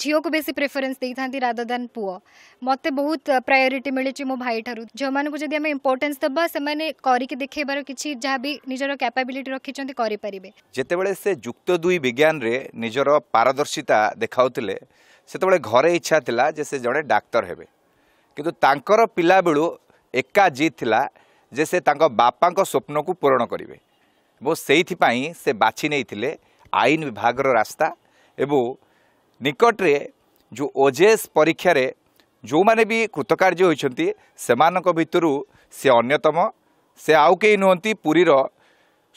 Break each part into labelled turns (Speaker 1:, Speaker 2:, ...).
Speaker 1: झीओ को base preference दे था दान पुओ मत बहुत प्रायोरीटी मिली मो भाई झील मानक जब इम्पोर्टेन्स दबा से करके देखार किसी जहाँ भी निजर कैपाबिलिटी रखिंटी
Speaker 2: जिते बुक्त दुई विज्ञान में निजर पारदर्शिता देखा से घर इच्छा था से जड़े डाक्तर हे कि पा बेलू एका जीतला जे से बापा स्वप्न को पूरण करेंगे से बाछी नहीं आईन विभाग रास्ता ନିକଟରେ ଯେଉଁ ଓଜେଏସ୍ ପରୀକ୍ଷାରେ ଯେଉଁମାନେ ବି କୃତକାର୍ଯ୍ୟ ହୋଇଛନ୍ତି ସେମାନଙ୍କ ଭିତରୁ ସେ ଅନ୍ୟତମ ସେ ଆଉ କେହି ନୁହନ୍ତି ପୁରୀର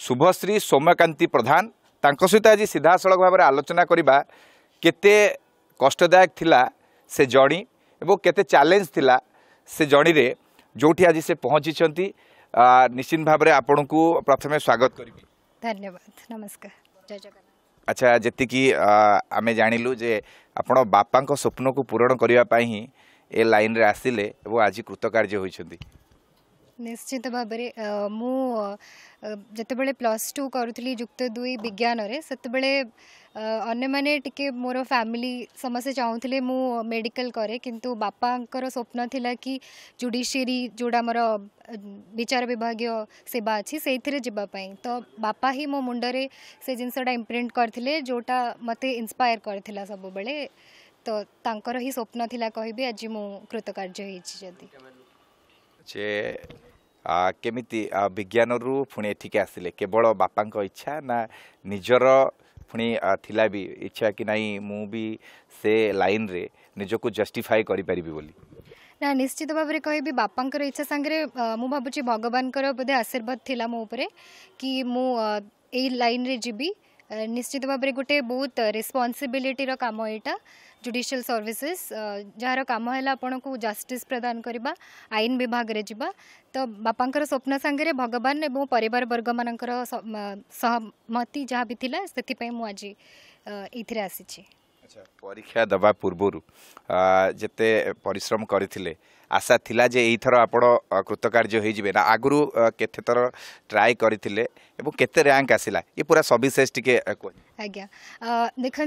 Speaker 2: ଶୁଭଶ୍ରୀ ସୌମ୍ୟକାନ୍ତି ପ୍ରଧାନ ତାଙ୍କ ସହିତ ଆଜି ସିଧାସଳଖ ଭାବରେ ଆଲୋଚନା କରିବା କେତେ କଷ୍ଟଦାୟକ ଥିଲା ସେ ଜଣେ ଏବଂ କେତେ ଚ୍ୟାଲେଞ୍ଜ ଥିଲା ସେ ଜଣିରେ ଯେଉଁଠି ଆଜି ସେ ପହଞ୍ଚିଛନ୍ତି ନିଶ୍ଚିତ ଭାବରେ ଆପଣଙ୍କୁ ପ୍ରଥମେ ସ୍ୱାଗତ କରିବି
Speaker 1: ଧନ୍ୟବାଦ ନମସ୍କାର ଜୟ ଜଗନ୍ନାଥ
Speaker 2: আচ্ছা ଯେତିକି ଆମେ ଜାଣିଲୁ ଯେ ଆପଣ ବାପାଙ୍କ ସ୍ୱପ୍ନକୁ ପୂରଣ କରିବା ପାଇଁ ହିଁ ଏ ଲାଇନ୍ରେ ଆସିଲେ ଏବଂ ଆଜି କୃତକାର୍ଯ୍ୟ ହୋଇଛନ୍ତି
Speaker 1: ନିଶ୍ଚିତ ଭାବରେ ମୁଁ ଯେତେବେଳେ ପ୍ଲସ୍ ଟୁ କରୁଥିଲି ଯୁକ୍ତ ଦୁଇ ବିଜ୍ଞାନରେ ସେତେବେଳେ ଅନ୍ୟମାନେ ଟିକେ ମୋର ଫ୍ୟାମିଲି ସମସ୍ତେ ଚାହୁଁଥିଲେ ମୁଁ ମେଡ଼ିକାଲ କରେ କିନ୍ତୁ ବାପାଙ୍କର ସ୍ୱପ୍ନ ଥିଲା କି ଜୁଡ଼ିସିଆରୀ ଯେଉଁଟା ଆମର ବିଚାର ବିଭାଗୀୟ ସେବା ଅଛି ସେଇଥିରେ ଯିବା ପାଇଁ ତ ବାପା ହିଁ ମୋ ମୁଣ୍ଡରେ ସେ ଜିନିଷଟା ଇମ୍ପ୍ରିଣ୍ଟ କରିଥିଲେ ଯେଉଁଟା ମୋତେ ଇନ୍ସପାୟାର କରିଥିଲା ସବୁବେଳେ ତ ତାଙ୍କର ହିଁ ସ୍ୱପ୍ନ ଥିଲା କହିବି ଆଜି ମୁଁ କୃତକାର୍ଯ୍ୟ ହେଇଛି ଯଦି
Speaker 2: ଯେ କେମିତି ବିଜ୍ଞାନରୁ ପୁଣି ଏଠିକି ଆସିଲେ କେବଳ ବାପାଙ୍କ ଇଚ୍ଛା ନା ନିଜର ପୁଣି ଥିଲା ବି ଇଚ୍ଛା କି ନାହିଁ ମୁଁ ବି ସେ ଲାଇନ୍ରେ ନିଜକୁ ଜଷ୍ଟିଫାଏ କରିପାରିବି ବୋଲି
Speaker 1: ନା ନିଶ୍ଚିତ ଭାବରେ କହିବି ବାପାଙ୍କର ଇଚ୍ଛା ସାଙ୍ଗରେ ମୁଁ ଭାବୁଛି ଭଗବାନଙ୍କର ବୋଧେ ଆଶୀର୍ବାଦ ଥିଲା ମୋ ଉପରେ କି ମୁଁ ଏଇ ଲାଇନ୍ରେ ଯିବି ନିଶ୍ଚିତ ଭାବରେ ଗୋଟେ ବହୁତ ରେସ୍ପନ୍ସିବିଲିଟିର କାମ ଏଇଟା জুডিশিয়াল সর্ভিসেস যার কাম হল আপনার জস্টিস প্রদান করা আইন বিভাগের যা তো বাপাঙ্কর স্বপ্ন সাংরে ভগবান এবং পরিবার বর্গ মানকর সহমতি যা বি লা সেপাই মু আজ এইথিরে আসিছি
Speaker 2: আচ্ছা পরীক্ষা দেওয়া পূর্বরু যেতে পরিশ্রম করে আশা লা যে এইথর আপনার কৃতকার্য হয়ে যাবে না আগর কেতে থর ট্রাই করে এবং কেতে র্যাঙ্ক আসিলা এ পুরা সবিশেষ টিকি
Speaker 1: आज्ञा देखु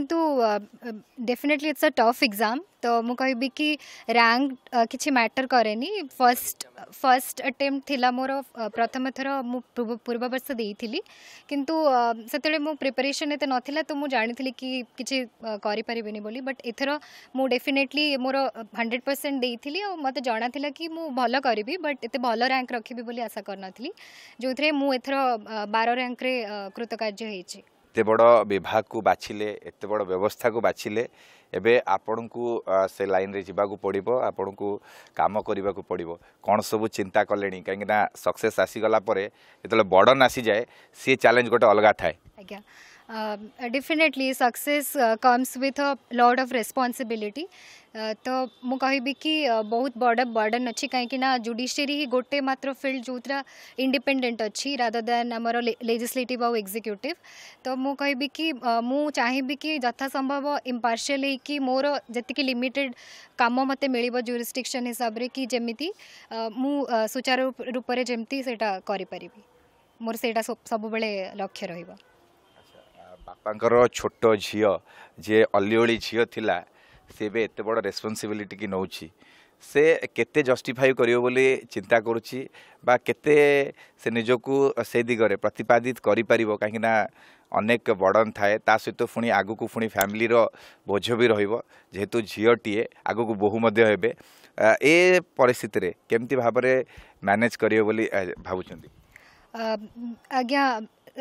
Speaker 1: definitely it's a tough exam तो मुझे कहबी कि रैंक किसी मैटर कैनि फर्स्ट फर्स्ट अटेम्प्ट मोर प्रथम थर मु पूर्व वर्ष दे किंतु से मो प्रिपरेशन एत ना तो मुझे जानी थी कि किसी बोली बट एथर मुझे डेफिनेटली मोर हंड्रेड परसेंट देखी मत जना था कि मुझे भल करी बट एत भल रैंक रखी आशा करी जो थे मुझे एथर बार रैंक कृतकार्य होती
Speaker 2: ଏତେ ବଡ଼ ବିଭାଗକୁ ବାଛିଲେ ଏତେ ବଡ଼ ବ୍ୟବସ୍ଥାକୁ ବାଛିଲେ ଏବେ ଆପଣଙ୍କୁ ସେ ଲାଇନ୍ରେ ଯିବାକୁ ପଡ଼ିବ ଆପଣଙ୍କୁ କାମ କରିବାକୁ ପଡ଼ିବ କ'ଣ ସବୁ ଚିନ୍ତା କଲେଣି କାହିଁକିନା ସକ୍ସେସ୍ ଆସିଗଲା ପରେ ଯେତେବେଳେ ବର୍ଡ଼ନ୍ ଆସିଯାଏ ସିଏ ଚ୍ୟାଲେଞ୍ଜ ଗୋଟେ ଅଲଗା ଥାଏ
Speaker 1: ଆଜ୍ଞା definitely success comes with a lord of responsibility तो मुबी कि बहुत बड़ बर्डन अच्छी कहीं जुडिशरी ही गोटे मात्र फिल्ड जो थी इंडिपेडेट अच्छी राधर दैन आम लेजिस्लेट आउ एक्जिक्यूटिव तो मुबी कि मुझे कि यथसंभव इम्पारशियाल कि मोर जी लिमिटेड कम मत मिल जोरीस्ट्रिक्शन हिसाब से कि जमी मुचारू रूप से जमी से मोर से सब बड़े लक्ष्य रहा
Speaker 2: बापा छोट झी जे अलिओली झील थी ସେ ଏବେ ଏତେ ବଡ଼ ରେସ୍ପନ୍ସିବିଲିଟିକି ନେଉଛି ସେ କେତେ ଜଷ୍ଟିଫାଇ କରିବ ବୋଲି ଚିନ୍ତା କରୁଛି ବା କେତେ ସେ ନିଜକୁ ସେ ଦିଗରେ ପ୍ରତିପାଦିତ କରିପାରିବ କାହିଁକିନା ଅନେକ ବର୍ଡ଼ନ୍ ଥାଏ ତା ସହିତ ପୁଣି ଆଗକୁ ପୁଣି ଫ୍ୟାମିଲିର ବୋଝ ବି ରହିବ ଯେହେତୁ ଝିଅଟିଏ ଆଗକୁ ବୋହୁ ମଧ୍ୟ ହେବେ ଏ ପରିସ୍ଥିତିରେ କେମିତି ଭାବରେ ମ୍ୟାନେଜ୍ କରିବେ ବୋଲି ଭାବୁଛନ୍ତି
Speaker 1: आज्ञा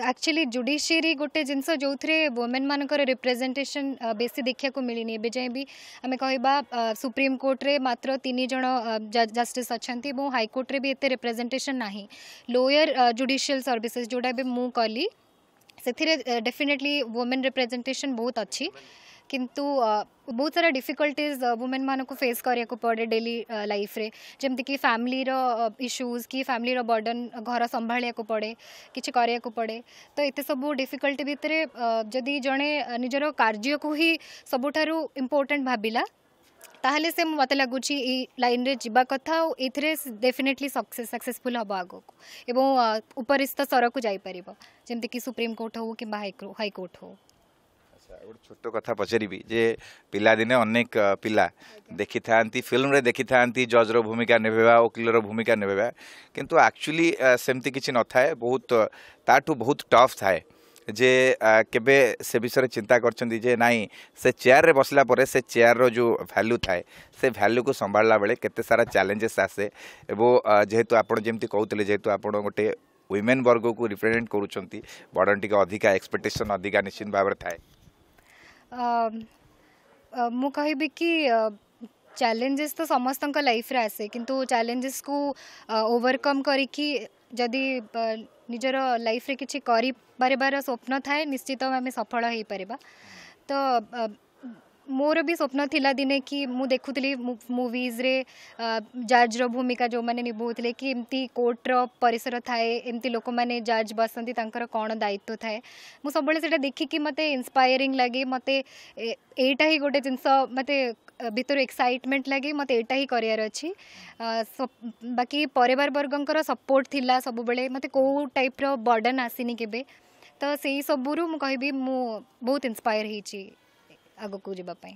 Speaker 1: एक्चुअली जुडिशियरी गोटे जिनस जो थे वोमेन मानक रिप्रेजेटेसन बेस देखा मिलनी एवं जाए भी आम कह सुप्रीमकोर्टे मात्र तीन जन जस्टिस अच्छा हाइकोर्टे भी एत रिप्रेजेटेसन ना लोयर जुडिशियल सर्विसेस जोटा भी मुँह कली से डेफिनेटली वोमेन रिप्रेजेटेसन बहुत अच्छी किंतु बहुत सारा डिफिकल्टीज वुमेन मान को फेस करा पड़े डेली लाइफ रे जमीक फैमिली इश्यूज कि फैमिली बर्डन घर संभाले पड़े किसी कराया पड़े तो ये सब डिफिकल्टी भितर जदि जड़े निजर कार्य को ही सबुठ इम्पोर्टाट भाला ताल से मत लगुच लाइन रे जवा कथा ये डेफिनेटली सक्से सक्सेसफुल हम आग को एवं उपरिस्त स्तर को जापर जमीक सुप्रीमकोर्ट हूँ कि हाईकोर्ट हो
Speaker 2: छोटो कथा पचारि जे पिलादिने अनेक पिला देखि था फिल्म रे देखि था जज्र भूमिका ने वकिल भूमिका ने कि एक्चुअली सेमती किसी न था बहुत ताठ बहुत टफ थाए जे के विषय चिंता कर चेयर रे बसला से चेयर रो जो भैल्यू थाए से भैल्यू को संभाला बेले के सारा चैलेंजेस आसे एवं जेहेतु आपत कहते जेहेतु आप गोटे वुमेन वर्ग को रिप्रेजेंट करुँच बर्डन टी अधिका एक्सपेक्टेसन अधिका निश्चित भाव में थाए
Speaker 1: मु कह कि चैलेंजेस तो समस्त लाइफ रे आसे किंतु चैलेंजेस को ओवरकम जदि निजर लाइफ कि स्वप्न थाए निश्चित आम सफल हो पार तो मोर भी स्वप्न थिला दिने कि मु देखुली मुवीज रे जज भूमिका जो मैंने निभाते कि एमती कोर्टर परिसर थाए एम लोक मैंने जज बसंतर कौन दायित्व थाए मुझे सब देखिकी मत इंस्पायरिंग लगे मत ही गोटे जिनस मत भितर एक्साइटमेंट लगे मत यही कर बाकी परर्गं सपोर्ट थी सब बड़े मत कौ टाइप्र बर्डन आसनी के तो से सबुरु कह बहुत इन्स्पायर हो ଆଗକୁ ଯିବା ପାଇଁ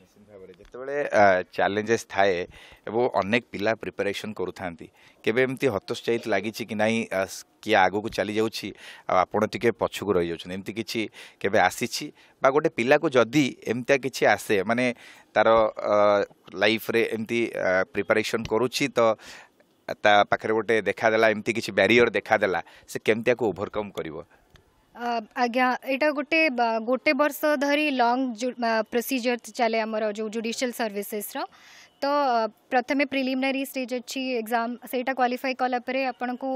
Speaker 2: ନିଶ୍ଚିତ ଭାବରେ ଯେତେବେଳେ ଚ୍ୟାଲେଞ୍ଜେସ୍ ଥାଏ ଏବଂ ଅନେକ ପିଲା ପ୍ରିପାରେସନ୍ କରୁଥାନ୍ତି କେବେ ଏମିତି ହତୋତ୍ସାହିତ ଲାଗିଛି କି ନାହିଁ କିଏ ଆଗକୁ ଚାଲିଯାଉଛି ଆଉ ଆପଣ ଟିକେ ପଛକୁ ରହିଯାଉଛନ୍ତି ଏମିତି କିଛି କେବେ ଆସିଛି ବା ଗୋଟେ ପିଲାକୁ ଯଦି ଏମିତିଆ କିଛି ଆସେ ମାନେ ତାର ଲାଇଫ୍ରେ ଏମିତି ପ୍ରିପାରେସନ୍ କରୁଛି ତ ତା ପାଖରେ ଗୋଟେ ଦେଖାଦେଲା ଏମିତି କିଛି ବ୍ୟାରିଅର୍ ଦେଖାଦେଲା ସେ କେମିତି ଆକୁ ଓଭରକମ୍ କରିବ
Speaker 1: आज्ञा यहाँ गोटे गोटे वर्ष धरी लंग प्रोसीजर चले आम जो जुडिशियल सर्विसेस रो तो प्रथमे प्रिलिमिनरी स्टेज अच्छी एग्जाम से क्वाफाई कलापर आपन को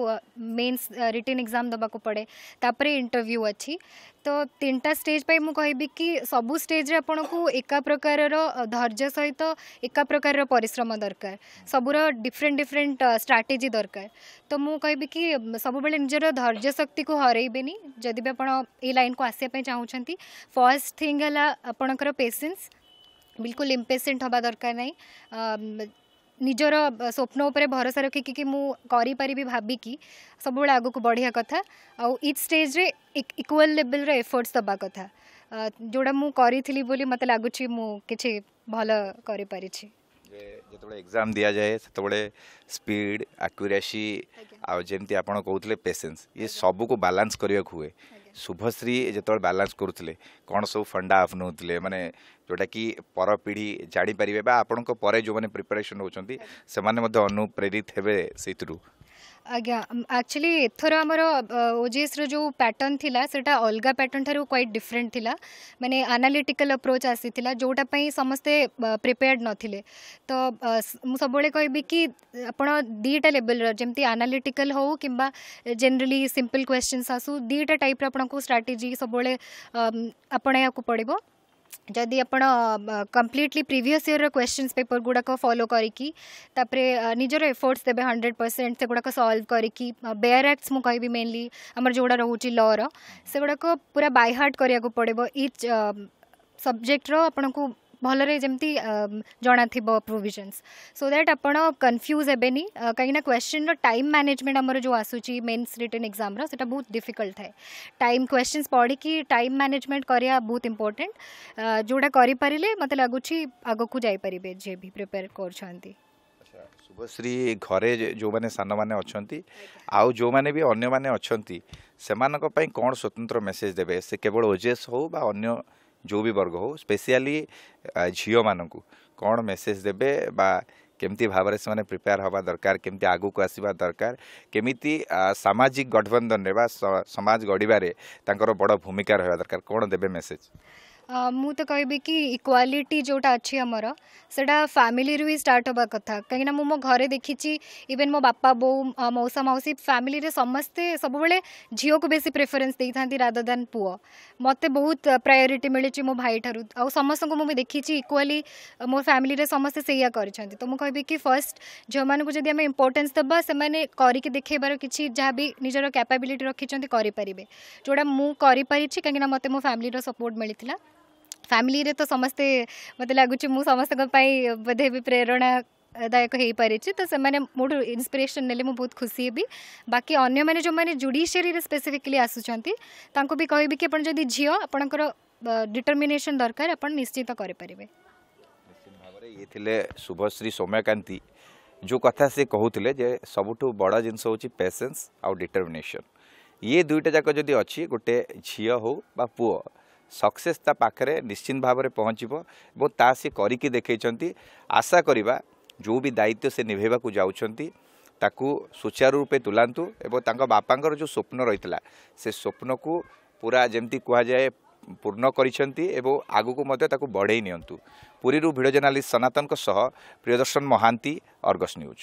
Speaker 1: मेन्स रिटर्न एग्जाम देवाक पड़े तापर इंटरव्यू अच्छी तो तीन टा स्टेज पर मुझे कहबी कि सबू स्टेज आपण को एका प्रकार धर्ज सहित तो एका प्रकार पिश्रम दरकार सबुर डिफरेन्ट डिफरेन्ट स्ट्राटेजी दरकार तो मुझे कहि कि सब बेले निजर धर्ज शक्ति को हरबेनि जदि लाइन को आसपा चाहूंट फर्स्ट थिंग है आपणकर पेसेंस बिल्कुल इम्पेसेंट हवा दरकार ना निजर स्वप्न भरोसा रखिकी मुझे भाविकी सब आगक बढ़िया कथ आच स्टेज रे इक्वल लेवल रे एफर्ट्स दबा कथा जोड़ा मुझे बोली मत लगुच मुझे भल कर
Speaker 2: एग्जाम दि जाए से स्पीड आक्युरासी आज जमी आपते पेसेंस ये सब कुछ बालान्स करवाक हुए ଶୁଭଶ୍ରୀ ଯେତେବେଳେ ବାଲାନ୍ସ କରୁଥିଲେ କ'ଣ ସବୁ ଫଣ୍ଡା ଅଫ୍ ନେଉଥିଲେ ମାନେ ଯେଉଁଟାକି ପର ପିଢ଼ି ଜାଣିପାରିବେ ବା ଆପଣଙ୍କ ପରେ ଯେଉଁମାନେ ପ୍ରିପାରେସନ୍ ହେଉଛନ୍ତି ସେମାନେ ମଧ୍ୟ ଅନୁପ୍ରେରିତ ହେବେ ସେଇଥିରୁ
Speaker 1: अज्ञा एक्चुअली एथर आमर ओजीएस रो पैटर्न थिला सेटा अलग पैटर्न ठार् क्वैट डिफरेन्ट थी मैंने आनालीटिकल अप्रोच आसी जोटापी समस्ते प्रिपेयर्ड नथिले तो मुझे सब कह कि दीटा लेवल जमी आनालीटिकल हो कि जेनराली सिंपल क्वेश्चन आसू दीटा टाइप आपको स्ट्राटेजी सब अपने पड़े जदि आपण completely previous year question paper गुड़ाक फलो करके निजर एफर्ट्स देते हंड्रेड परसेंट से गुड़ाक सल्व करके बेयर एक्ट्स मुझे कह मेनली आमर जोड़ा रोचे लर से पूरा बैहार्ट हार्ट पड़े पड़ो इच सब्जेक्टर आपन भलरे जमी जनाथ प्रोविजन्स सो दैट आप कन्फ्यूज हेनी कहीं क्वेश्चन टाइम मैनेजमेंट आम जो आसूस मेन्स रिटर्न एक्जाम से बहुत डिफिकल्ट थाए टाइम क्वेश्चन पढ़ी टाइम मैनेजमेंट करा बहुत इम्पोर्टाट जोटा करें मत लगुच आग को जापर जे भी प्रिपेयर कर घरे
Speaker 2: শুভশ্রী मैंने যে সানমানে অনেক আউ যে বি অন্য মানে অনেক সে कौन स्वतंत्र मेसेज देवे से केवल ओजेस हो बा अन्य जो भी वर्ग हो स्पेशली झीओ मानक कौन मेसेज देवे बा केमती भाव से प्रिपेयर हवा दरकार केमती आग को आसवा दरकार केमी सामाजिक गठबंधन समाज गढ़ बड़ भूमिका रहा दरकार कौन देवे मेसेज
Speaker 1: मु कह इक्वालिटी जोटा अच्छी अमर से फैमिली रू स्टार्ट हाँ कथा कहीं मुझे मो देखी इवेन मो बापा बो मौसा मौसी फैमिली रे समस्ते सब झील को बेसी प्रेफरेन्स दे राधा दैन पुओ मत बहुत प्रायोरीटी मिली मो भाई आ समस्त को मुझे देखी इक्वाली मो फैमिली रे समस्ते से तो मुझे कह फर्स्ट झील मानक जब आम इम्पोर्टेन्स दे से करके देखार किसी जहाँ भी निजर कैपाबिलिटी रखिंटे जोटा मुझे कहीं मत मो फैमिली सपोर्ट मिले फैमिली रे तो समस्ते मत लगुच समस्त बोधे भी प्रेरणा दायक हो पारे तो से मोटर इन्स्पिरेसन ने बहुत खुशी हेबी बाकी अन्य मैंने जो मैंने जुडिशरी स्पेसीफिकली आसुँचा भी कह कि आदि झील आपणकर डिटर्मेसन दरकार निश्चित
Speaker 2: शुभश्री सौम्यकांति जो कथा से कहते सबुठ बड़ जिनस हूँ पेसेन्स आउ डिटर्मेसन ये दुईटा जाक जो अच्छी गोटे झील हो पुओ ସକ୍ସେସ୍ ତା ପାଖରେ ନିଶ୍ଚିନ୍ତ ଭାବରେ ପହଞ୍ଚିବ ଏବଂ ତା ସେ କରିକି ଦେଖାଇଛନ୍ତି ଆଶା କରିବା ଯେଉଁ ବି ଦାୟିତ୍ୱ ସେ ନିଭାଇବାକୁ ଯାଉଛନ୍ତି ତାକୁ ସୁଚାରୁ ରୂପେ ତୁଲାନ୍ତୁ ଏବଂ ତାଙ୍କ ବାପାଙ୍କର ଯେଉଁ ସ୍ୱପ୍ନ ରହିଥିଲା ସେ ସ୍ୱପ୍ନକୁ ପୁରା ଯେମିତି କୁହାଯାଏ ପୂର୍ଣ୍ଣ କରିଛନ୍ତି ଏବଂ ଆଗକୁ ମଧ୍ୟ ତାକୁ ବଢ଼େଇ ନିଅନ୍ତୁ ପୁରୀରୁ ଭିଡ଼ ଜର୍ନାଲିଷ୍ଟ ସନାତନଙ୍କ ସହ ପ୍ରିୟଦର୍ଶନ ମହାନ୍ତି ଅର୍ଗସ୍ ନ୍ୟୁଜ୍